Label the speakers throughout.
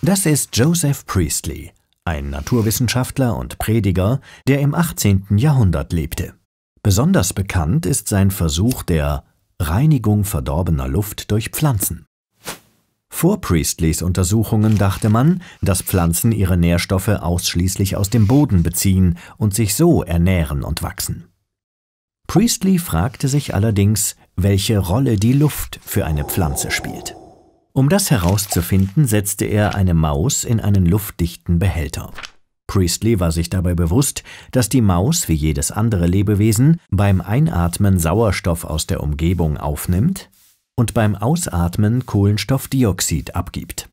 Speaker 1: Das ist Joseph Priestley, ein Naturwissenschaftler und Prediger, der im 18. Jahrhundert lebte. Besonders bekannt ist sein Versuch der Reinigung verdorbener Luft durch Pflanzen. Vor Priestleys Untersuchungen dachte man, dass Pflanzen ihre Nährstoffe ausschließlich aus dem Boden beziehen und sich so ernähren und wachsen. Priestley fragte sich allerdings, welche Rolle die Luft für eine Pflanze spielt. Um das herauszufinden, setzte er eine Maus in einen luftdichten Behälter. Priestley war sich dabei bewusst, dass die Maus wie jedes andere Lebewesen beim Einatmen Sauerstoff aus der Umgebung aufnimmt und beim Ausatmen Kohlenstoffdioxid abgibt.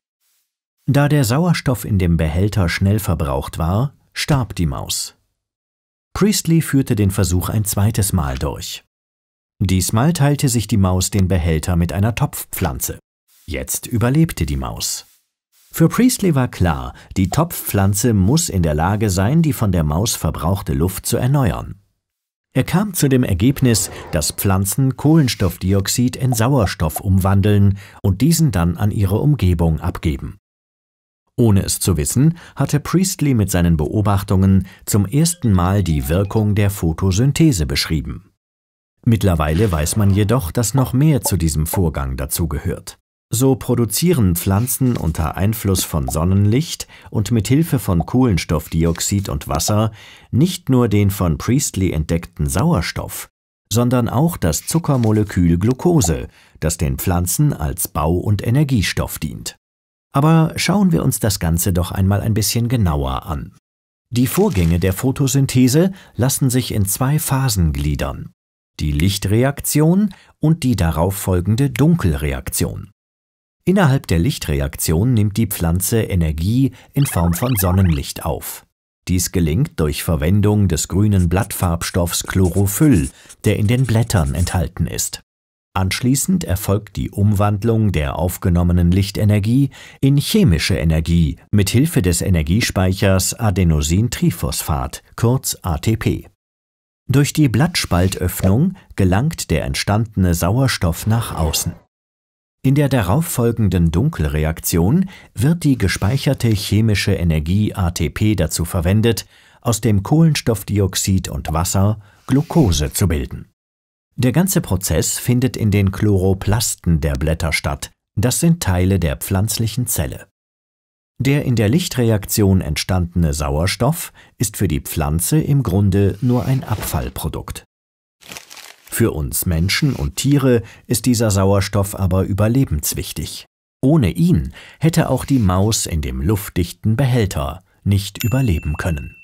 Speaker 1: Da der Sauerstoff in dem Behälter schnell verbraucht war, starb die Maus. Priestley führte den Versuch ein zweites Mal durch. Diesmal teilte sich die Maus den Behälter mit einer Topfpflanze. Jetzt überlebte die Maus. Für Priestley war klar, die Topfpflanze muss in der Lage sein, die von der Maus verbrauchte Luft zu erneuern. Er kam zu dem Ergebnis, dass Pflanzen Kohlenstoffdioxid in Sauerstoff umwandeln und diesen dann an ihre Umgebung abgeben. Ohne es zu wissen, hatte Priestley mit seinen Beobachtungen zum ersten Mal die Wirkung der Photosynthese beschrieben. Mittlerweile weiß man jedoch, dass noch mehr zu diesem Vorgang dazugehört. So produzieren Pflanzen unter Einfluss von Sonnenlicht und mit Hilfe von Kohlenstoffdioxid und Wasser nicht nur den von Priestley entdeckten Sauerstoff, sondern auch das Zuckermolekül Glucose, das den Pflanzen als Bau- und Energiestoff dient. Aber schauen wir uns das Ganze doch einmal ein bisschen genauer an. Die Vorgänge der Photosynthese lassen sich in zwei Phasen gliedern. Die Lichtreaktion und die darauf folgende Dunkelreaktion. Innerhalb der Lichtreaktion nimmt die Pflanze Energie in Form von Sonnenlicht auf. Dies gelingt durch Verwendung des grünen Blattfarbstoffs Chlorophyll, der in den Blättern enthalten ist. Anschließend erfolgt die Umwandlung der aufgenommenen Lichtenergie in chemische Energie mit Hilfe des Energiespeichers Adenosintriphosphat, kurz ATP. Durch die Blattspaltöffnung gelangt der entstandene Sauerstoff nach außen. In der darauffolgenden Dunkelreaktion wird die gespeicherte chemische Energie ATP dazu verwendet, aus dem Kohlenstoffdioxid und Wasser Glucose zu bilden. Der ganze Prozess findet in den Chloroplasten der Blätter statt, das sind Teile der pflanzlichen Zelle. Der in der Lichtreaktion entstandene Sauerstoff ist für die Pflanze im Grunde nur ein Abfallprodukt. Für uns Menschen und Tiere ist dieser Sauerstoff aber überlebenswichtig. Ohne ihn hätte auch die Maus in dem luftdichten Behälter nicht überleben können.